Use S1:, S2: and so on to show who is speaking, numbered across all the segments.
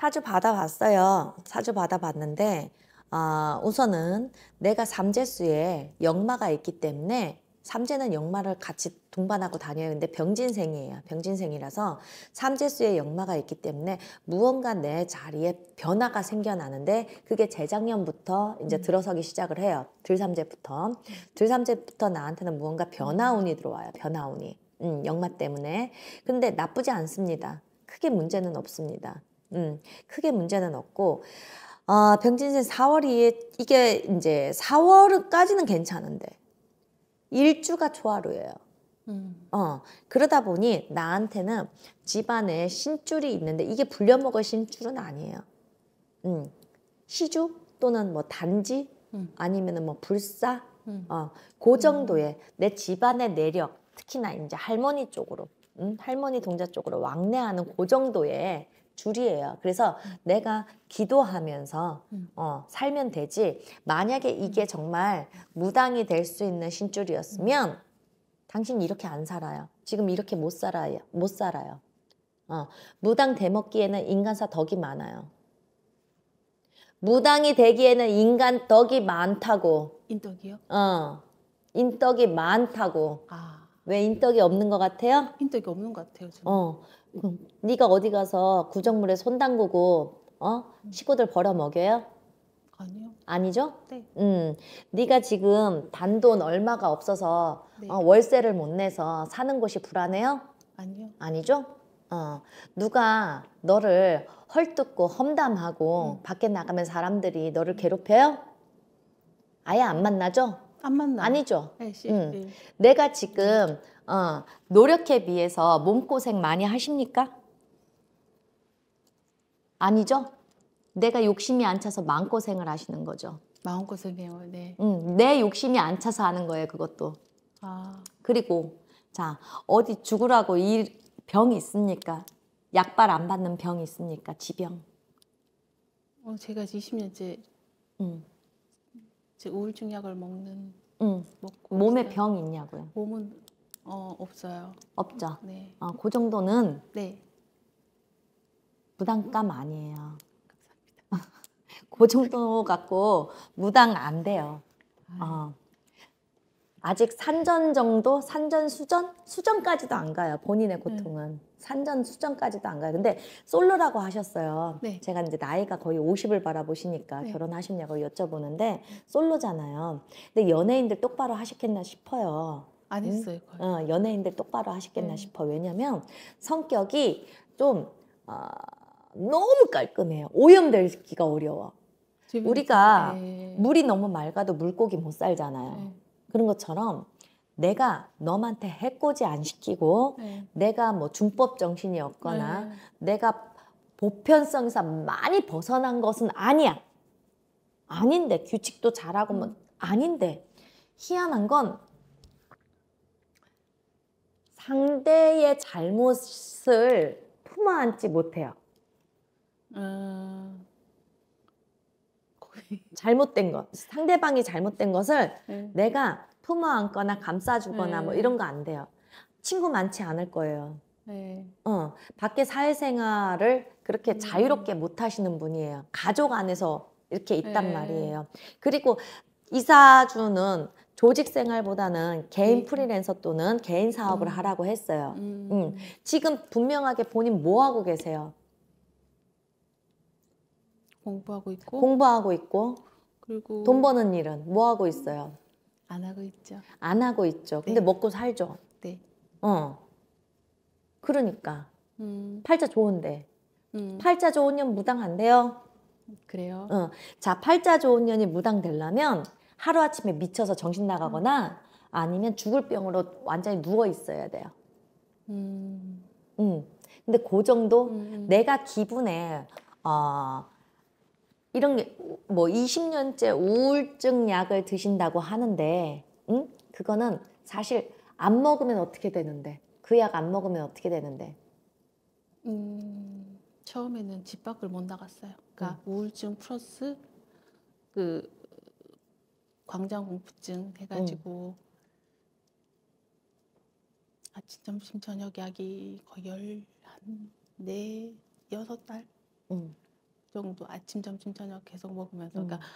S1: 사주 받아봤어요. 사주 받아봤는데 어, 우선은 내가 삼재수에 역마가 있기 때문에 삼재는 역마를 같이 동반하고 다녀요. 근데 병진생이에요. 병진생이라서 삼재수의 역마가 있기 때문에 무언가 내 자리에 변화가 생겨나는데 그게 재작년부터 이제 음. 들어서기 시작을 해요. 들삼재부터. 들삼재부터 나한테는 무언가 변화운이 들어와요. 변화운이. 음, 역마 때문에. 근데 나쁘지 않습니다. 크게 문제는 없습니다. 음, 크게 문제는 없고 아, 병진생 4월 2 이게 이제 4월까지는 괜찮은데 일주가 초하루예요. 음. 어 그러다 보니 나한테는 집안에 신줄이 있는데 이게 불려먹을 신줄은 아니에요. 음 시주 또는 뭐 단지 음. 아니면뭐 불사 음. 어그 음. 정도의 내 집안의 내력 특히나 이제 할머니 쪽으로 음, 할머니 동자 쪽으로 왕래하는 그 정도의 줄이에요. 그래서 내가 기도하면서 음. 어, 살면 되지. 만약에 이게 음. 정말 무당이 될 수 있는 신줄이었으면 음. 당신 이렇게 안 살아요. 지금 이렇게 못 살아요. 못 살아요. 어, 무당 대먹기에는 인간사 덕이 많아요. 무당이 되기에는 인간 덕이 많다고. 인덕이요? 어. 인덕이 많다고. 아. 왜 인덕이 없는 것 같아요? 인덕이 없는 것 같아요. 저는. 어. 음. 네가 어디 가서 구정물에 손 담그고 어 음. 식구들 벌어 먹여요? 아니요. 아니죠? 네. 음, 네가 지금 단돈 얼마가 없어서 네. 어, 월세를 못 내서 사는 곳이 불안해요? 아니요. 아니죠? 어, 누가 너를 헐뜯고 험담하고 음. 밖에 나가면 사람들이 너를 괴롭혀요? 아예 안 만나죠?
S2: 안 만나. 아니죠? 네, 시, 음. 네.
S1: 내가 지금 네. 어, 노력에 비해서 몸고생 많이 하십니까? 아니죠? 내가 욕심이 안 차서 마음고생을 하시는 거죠. 마음고생이요, 네. 음, 내 욕심이 안 차서 하는 거예요, 그것도. 아. 그리고 자 어디 죽으라고 이 병이 있습니까? 약발 안 받는 병이 있습니까? 지병.
S2: 어, 제가 20년째 음. 우울증 약을 먹는 음. 몸에 있어요. 병이 있냐고요? 몸은 어 없어요. 없죠. 네.
S1: 어, 그 정도는 네. 부담감 아니에요. 감사합니다. 그 정도 갖고 무당 안 돼요. 아. 어. 아직 산전 정도, 산전 수전, 수전까지도 안 가요. 본인의 네. 고통은 음. 산전 수전까지도 안 가요. 근데 솔로라고 하셨어요. 네. 제가 이제 나이가 거의 50을 바라보시니까 네. 결혼하셨냐고 여쭤보는데 네. 솔로잖아요. 근데 연예인들 똑바로 하셨겠나 싶어요. 안 했어요. 거 어, 연예인들 똑바로 하시겠나 네. 싶어. 왜냐면 성격이 좀 어, 너무 깔끔해요. 오염되기가 어려워. 우리가 네. 물이 너무 맑아도 물고기 못 살잖아요. 네. 그런 것처럼 내가 너한테 해코지 안 시키고 네. 내가 뭐 준법 정신이 없거나 네. 내가 보편성상 많이 벗어난 것은 아니야. 아닌데 규칙도 잘하고 뭐 음. 아닌데 희한한 건 상대의 잘못을 품어안지 못해요. 음... 잘못된 것, 상대방이 잘못된 것을 음. 내가 품어안거나 감싸주거나 음. 뭐 네. 이런 거 안 돼요. 친구 많지 않을 거예요. 네. 어, 밖에 사회생활을 그렇게 음. 자유롭게 못 하시는 분이에요. 가족 안에서 이렇게 있단 네. 말이에요. 그리고 이사주는 조직 생활보다는 개인 음. 프리랜서 또는 개인 사업을 음. 하라고 했어요. 음. 음. 지금 분명하게 본인 뭐 하고 계세요?
S2: 공부하고 있고
S1: 공부하고 있고 그리고 돈 버는 일은 뭐 하고 있어요?
S2: 안 하고 있죠.
S1: 안 하고 있죠. 네. 근데 먹고 살죠. 네. 어. 그러니까 음. 팔자 좋은데 음. 팔자 좋은 년 무당 안 돼요.
S2: 그래요. 어.
S1: 자 팔자 좋은 년이 무당 되려면 하루아침에 미쳐서 정신 나가거나 아니면 죽을 병으로 완전히 누워 있어야 돼요. 음. 음. 근데 그 정도 음. 내가 기분에 어 이런 게 뭐 20년째 우울증 약을 드신다고 하는데 음? 그거는 사실 안 먹으면 어떻게 되는데 그 약 안 먹으면 어떻게 되는데
S2: 음, 처음에는 집 밖을 못 나갔어요. 그러니까 음. 우울증 플러스 그 광장 공포증 해가지고 음. 아침 점심 저녁 약이 거의 열한네 여섯 달 음. 정도 아침 점심 저녁 계속 먹으면서 음. 그러니까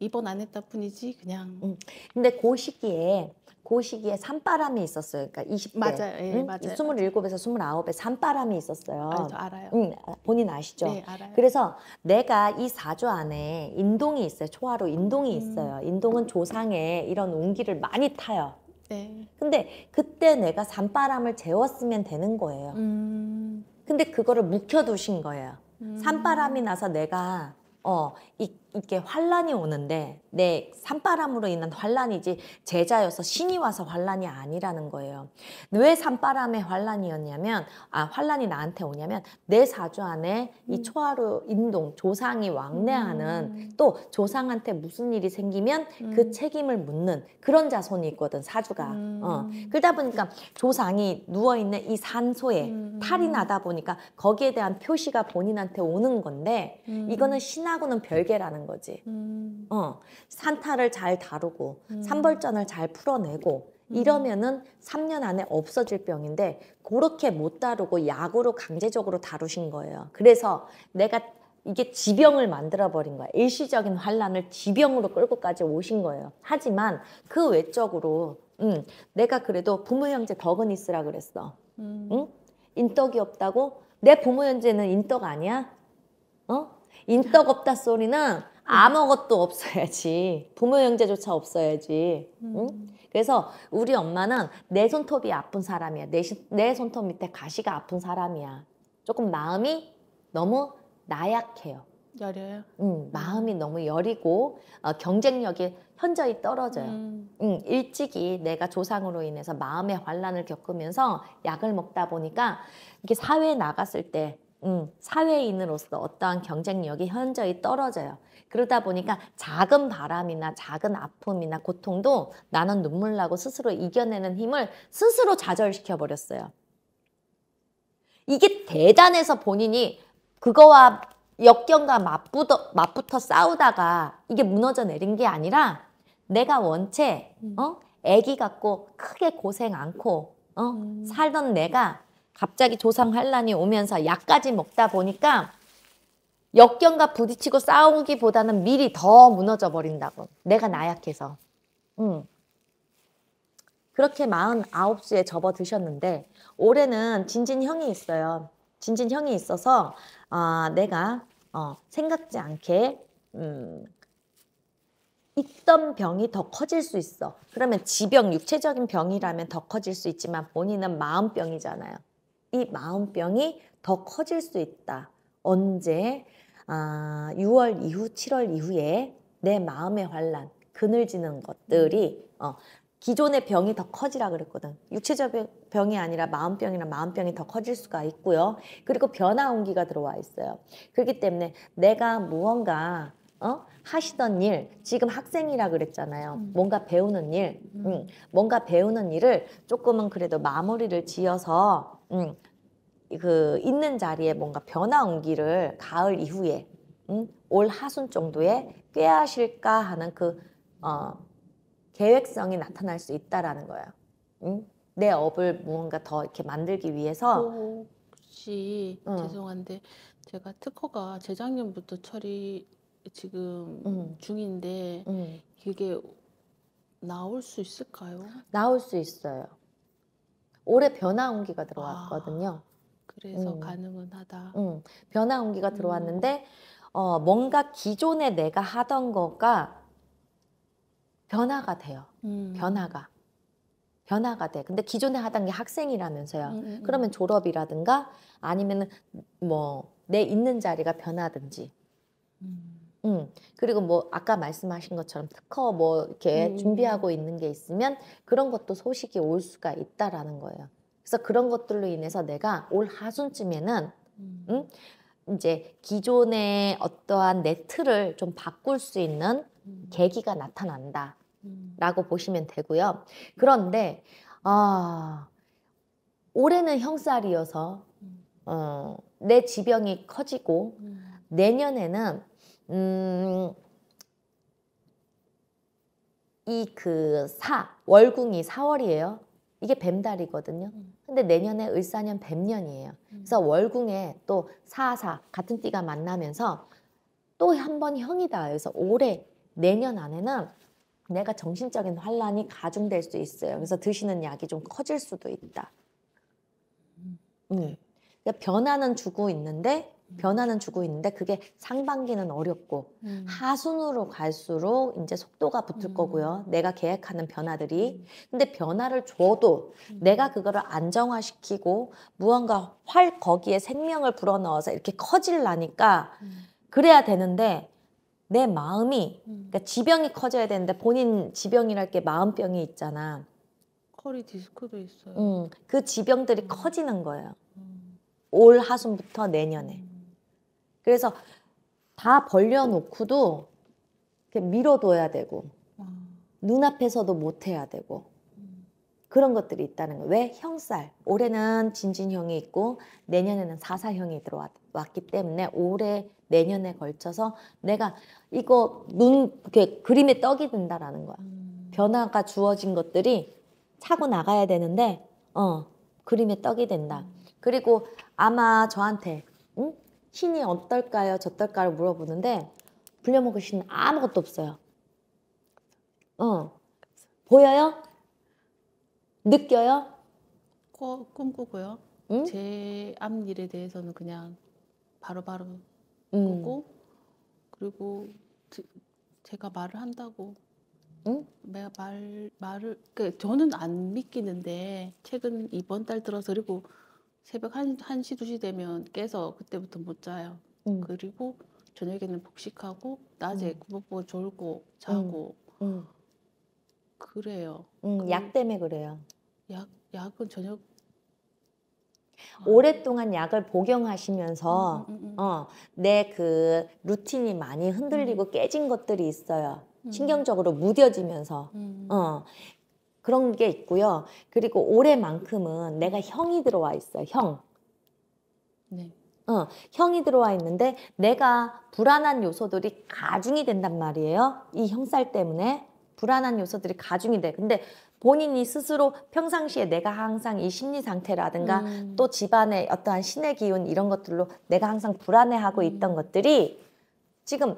S2: 입원 안 했다 뿐이지 그냥. 음.
S1: 근데 그 시기에 그 시기에 산바람이 있었어요. 그러니까 20대. 맞아요. 예, 응? 맞아요. 27에서 29에 산바람이 있었어요. 아, 알아요. 응, 본인 아시죠? 네, 알아요. 그래서 내가 이 4조 안에 인동이 있어요. 초하로 인동이 음. 있어요. 인동은 조상의 이런 온기를 많이 타요. 네. 근데 그때 내가 산바람을 재웠으면 되는 거예요. 음. 근데 그거를 묵혀두신 거예요. 음. 산바람이 나서 내가 어, 이 이게 환란이 오는데 내 산바람으로 인한 환란이지 제자여서 신이 와서 환란이 아니라는 거예요. 왜 산바람의 환란이었냐면 아 환란이 나한테 오냐면 내 사주 안에 이 음. 초하루 인동 조상이 왕래하는 음. 또 조상한테 무슨 일이 생기면 그 음. 책임을 묻는 그런 자손이 있거든 사주가. 어. 그러다 보니까 조상이 누워 있는 이 산소에 탈이 나다 보니까 거기에 대한 표시가 본인한테 오는 건데 이거는 신하고는 별개라는. 있는 거지. 음. 어, 산타를 잘 다루고 음. 산벌전을 잘 풀어내고 음. 이러면은 3년 안에 없어질 병인데 그렇게 못 다루고 약으로 강제적으로 다루신 거예요. 그래서 내가 이게 지병을 만들어 버린 거야. 일시적인 환란을 지병으로 끌고까지 오신 거예요. 하지만 그 외적으로 음, 내가 그래도 부모 형제 덕은 있으라 그랬어. 음. 응? 인덕이 없다고 내 부모 형제는 인덕 아니야? 어? 인덕없다소리는 아무것도 없어야지 부모 형제조차 없어야지 응? 음. 그래서 우리 엄마는 내 손톱이 아픈 사람이야 내, 내 손톱 밑에 가시가 아픈 사람이야 조금 마음이 너무 나약해요 열려요? 음, 마음이 너무 여리고 어, 경쟁력이 현저히 떨어져요. 음. 음, 일찍이 내가 조상으로 인해서 마음의 환란을 겪으면서 약을 먹다 보니까 이게 사회에 나갔을 때 음, 사회인으로서 어떠한 경쟁력이 현저히 떨어져요. 그러다 보니까 작은 바람이나 작은 아픔이나 고통도 나는 눈물 나고 스스로 이겨내는 힘을 스스로 좌절시켜 버렸어요. 이게 대단해서 본인이 그거와 역경과 맞붙어, 맞붙어 싸우다가 이게 무너져 내린 게 아니라 내가 원체 음. 어? 애기 같고 크게 고생 않고 어? 음. 살던 내가 갑자기 조상 환란이 오면서 약까지 먹다 보니까 역경과 부딪히고 싸우기보다는 미리 더 무너져 버린다고. 내가 나약해서. 음. 그렇게 49수에 접어드셨는데 올해는 진진 형이 있어요. 진진 형이 있어서 어, 내가 어, 생각지 않게 음, 있던 병이 더 커질 수 있어. 그러면 지병, 육체적인 병이라면 더 커질 수 있지만 본인은 마음병이잖아요. 이 마음병이 더 커질 수 있다. 언제 아, 6월 이후 7월 이후에 내 마음의 환란 그늘지는 것들이 어, 기존의 병이 더 커지라 그랬거든. 육체적 병이 아니라 마음병이나 마음병이 더 커질 수가 있고요. 그리고 변화 온기가 들어와 있어요. 그렇기 때문에 내가 무언가 어? 하시던 일, 지금 학생이라 그랬잖아요. 음. 뭔가 배우는 일, 음. 음. 뭔가 배우는 일을 조금은 그래도 마무리를 지어서 음, 그 있는 자리에 뭔가 변화 온기를 가을 이후에 음, 올 하순 정도에 꾀하실까 하는 그 어, 계획성이 나타날 수 있다라는 거예요. 음? 내 업을 무언가 더 이렇게 만들기 위해서
S2: 어, 혹시 음. 죄송한데 제가 특허가 재작년부터 처리 지금 음. 중인데 그게
S1: 나올 수 있을까요? 나올 수 있어요. 올해 변화 온기가 들어왔거든요. 아,
S2: 그래서 음. 가능은
S1: 하다. 음, 변화 온기가 음. 들어왔는데 어, 뭔가 기존에 내가 하던 거가 변화가 돼요. 음. 변화가. 변화가 돼. 근데 기존에 하던 게 학생이라면서요. 음, 그러면 졸업이라든가 아니면뭐 내 있는 자리가 변하든지. 음. 음, 그리고 뭐 아까 말씀하신 것처럼 특허 뭐 이렇게 음. 준비하고 있는 게 있으면 그런 것도 소식이 올 수가 있다라는 거예요. 그래서 그런 것들로 인해서 내가 올 하순쯤에는 음, 이제 기존의 어떠한 내 틀을 좀 바꿀 수 있는 음. 계기가 나타난다라고 음. 보시면 되고요. 그런데 아 올해는 형살이어서 음. 어, 내 지병이 커지고 음. 내년에는 음, 이그 사, 월궁이 4월이에요. 이게 뱀달이거든요. 음. 근데 내년에 을사년 뱀년이에요. 음. 그래서 월궁에 또 사사 같은 띠가 만나면서 또 한 번 형이 닿아서 올해 내년 안에는 내가 정신적인 환란이 가중될 수 있어요. 그래서 드시는 약이 좀 커질 수도 있다. 음. 음. 그러니까 변화는 주고 있는데 음. 변화는 주고 있는데 그게 상반기는 어렵고 음. 하순으로 갈수록 이제 속도가 붙을 음. 거고요. 내가 계획하는 변화들이. 음. 근데 변화를 줘도 음. 내가 그거를 안정화시키고 무언가 활 거기에 생명을 불어넣어서 이렇게 커질라니까 음. 그래야 되는데 내 마음이 그러니까 지병이 커져야 되는데 본인 지병이랄 게 마음병이 있잖아.
S2: 커리 디스크도 있어요. 음,
S1: 그 지병들이 커지는 거예요. 올 하순부터 내년에. 그래서 다 벌려놓고도 밀어둬야 되고 눈앞에서도 못해야 되고 그런 것들이 있다는 거예요. 왜? 형살. 올해는 진진형이 있고 내년에는 사사형이 들어왔기 때문에 올해 내년에 걸쳐서 내가 이거 눈 이렇게 그림에 떡이 든다라는 거야. 음. 변화가 주어진 것들이 차고 나가야 되는데 어 그림에 떡이 된다. 음. 그리고 아마 저한테 응? 신이 어떨까요? 저떨까요? 물어보는데 불려먹을 신은 아무것도 없어요. 어. 보여요? 느껴요? 꿔, 꿈꾸고요.
S2: 응? 제 앞일에 대해서는 그냥 바로바로 바 음. 꾸고 그리고 제, 제가 말을 한다고 응? 말 말을 그러니까 저는 안 믿기는데 최근 이번 달 들어서 그리고 새벽 1, 1시, 2시 되면 깨서 그때부터 못 자요. 음. 그리고 저녁에는 복식하고 낮에 꾸벅꾸벅 졸고 자고 그래요. 그 약 때문에 그래요. 약, 약은 저녁
S1: 아. 오랫동안 약을 복용하시면서 음, 음, 음. 어, 내그 루틴이 많이 흔들리고 깨진 것들이 있어요. 신경적으로 무뎌지면서. 어. 그런 게 있고요. 그리고 올해만큼은 내가 형이 들어와 있어. 형. 네. 어, 형이 들어와 있는데 내가 불안한 요소들이 가중이 된단 말이에요. 이 형살 때문에 불안한 요소들이 가중이 돼. 근데 본인이 스스로 평상시에 내가 항상 이 심리 상태라든가 음. 또 집안의 어떠한 신의 기운 이런 것들로 내가 항상 불안해하고 음. 있던 음. 것들이 지금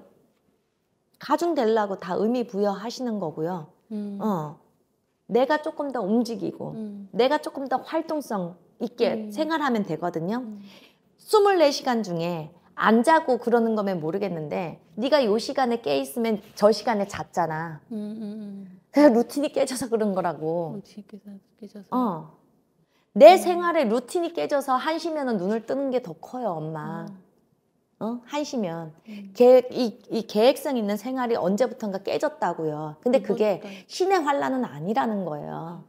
S1: 가중되려고 다 의미 부여하시는 거고요. 음. 어. 내가 조금 더 움직이고 음. 내가 조금 더 활동성 있게 음. 생활하면 되거든요. 음. 24시간 중에 안 자고 그러는 거면 모르겠는데 네가 요 시간에 깨 있으면 저 시간에 잤잖아.
S2: 음, 음, 음.
S1: 그냥 루틴이 깨져서 그런 거라고.
S2: 루틴이 어, 깨져서. 어.
S1: 내 생활에 루틴이 깨져서 한시면 눈을 뜨는 게 더 커요, 엄마. 어? 하시면 음. 계획 이, 이 계획성 있는 생활이 언제부턴가 깨졌다고요. 근데 음, 그게 그러 신의 환란은 아니라는 거예요.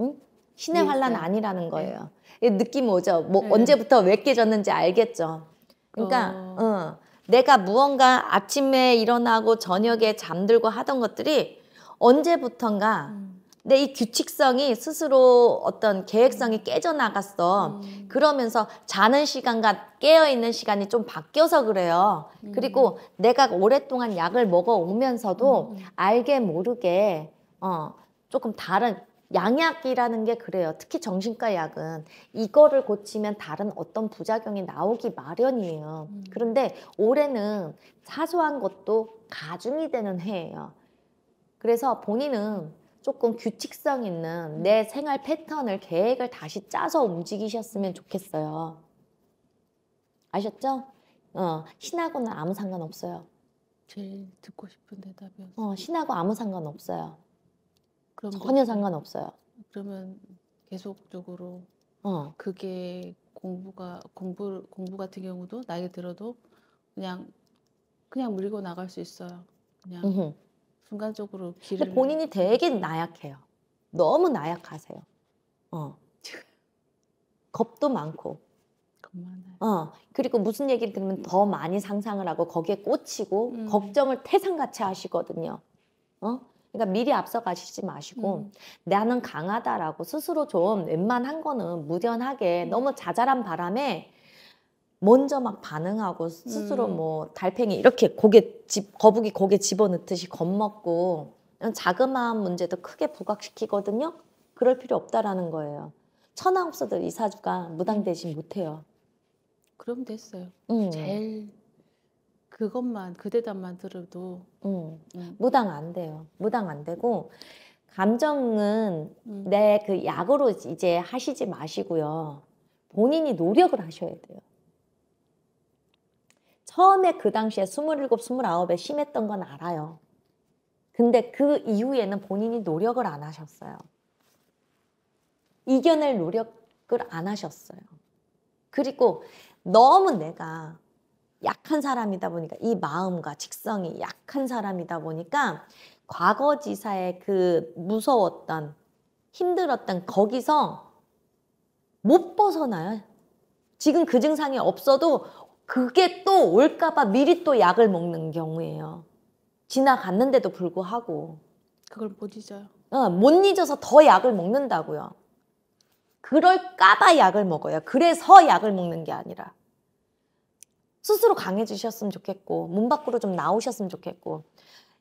S1: 응? 신의 네, 환란 네. 아니라는 네. 거예요. 네. 느낌 오죠. 뭐 네. 언제부터 왜 깨졌는지 알겠죠. 그러니까 어. 응. 어, 내가 무언가 아침에 일어나고 저녁에 잠들고 하던 것들이 언제부턴가 음. 근데 이 규칙성이 스스로 어떤 계획성이 음. 깨져나갔어. 음. 그러면서 자는 시간과 깨어있는 시간이 좀 바뀌어서 그래요. 음. 그리고 내가 오랫동안 약을 먹어오면서도 음, 음. 알게 모르게 어, 조금 다른 양약이라는 게 그래요. 특히 정신과 약은 이거를 고치면 다른 어떤 부작용이 나오기 마련이에요. 음. 그런데 올해는 사소한 것도 가중이 되는 해예요. 그래서 본인은 조금 규칙성 있는 음. 내 생활 패턴을 계획을 다시 짜서 움직이셨으면 좋겠어요. 아셨죠? 어, 신하고는 아무 상관없어요. 제일 듣고 싶은 대답이었어요. 어, 신하고 아무 상관없어요. 그럼 뭐 전혀 상관없어요.
S2: 그러면 계속적으로 어. 그게 공부가 공부 공부 같은 경우도 나이 들어도 그냥 그냥 물고 나갈 수 있어요. 그냥 으흠. 순간적으로 길을 근데 본인이 되게
S1: 나약해요. 너무 나약하세요. 어. 겁도 많고. 어. 그리고 무슨 얘기를 들으면 더 많이 상상을 하고 거기에 꽂히고 음. 걱정을 태산같이 하시거든요. 어? 그러니까 미리 앞서가시지 마시고 음. 나는 강하다라고 스스로 좀 웬만한 거는 무던하게 음. 너무 자잘한 바람에 먼저 막 반응하고 스스로 음. 뭐 달팽이 이렇게 고개 집 거북이 고개 집어넣듯이 겁먹고 자그마한 문제도 크게 부각시키거든요. 그럴 필요 없다라는 거예요. 천하 없어도 이사주가 무당 대신 못해요.
S2: 그럼 됐어요.
S1: 음. 제일
S2: 그것만 그 대답만 들어도
S1: 음. 음. 무당 안 돼요. 무당 안 되고 감정은 음. 내그 약으로 이제 하시지 마시고요. 본인이 노력을 하셔야 돼요. 처음에 그 당시에 27, 29에 심했던 건 알아요. 근데 그 이후에는 본인이 노력을 안 하셨어요. 이겨낼 노력을 안 하셨어요. 그리고 너무 내가 약한 사람이다 보니까 이 마음과 직성이 약한 사람이다 보니까 과거 지사의 그 무서웠던 힘들었던 거기서 못 벗어나요. 지금 그 증상이 없어도 그게 또 올까봐 미리 또 약을 먹는 경우예요. 지나갔는데도 불구하고.
S2: 그걸 못 잊어요.
S1: 어, 못 잊어서 더 약을 먹는다고요. 그럴까봐 약을 먹어요. 그래서 약을 먹는 게 아니라. 스스로 강해지셨으면 좋겠고, 문 밖으로 좀 나오셨으면 좋겠고,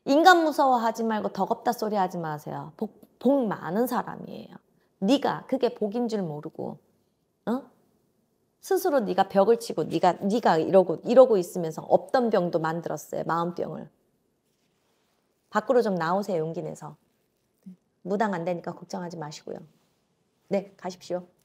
S1: 인간 무서워하지 말고 덕없다 소리 하지 마세요. 복, 복 많은 사람이에요. 네가 그게 복인 줄 모르고, 어? 스스로 네가 벽을 치고 네가 네가 이러고 이러고 있으면서 없던 병도 만들었어요. 마음병을. 밖으로 좀 나오세요. 용기 내서. 무당 안 되니까 걱정하지 마시고요. 네, 가십시오.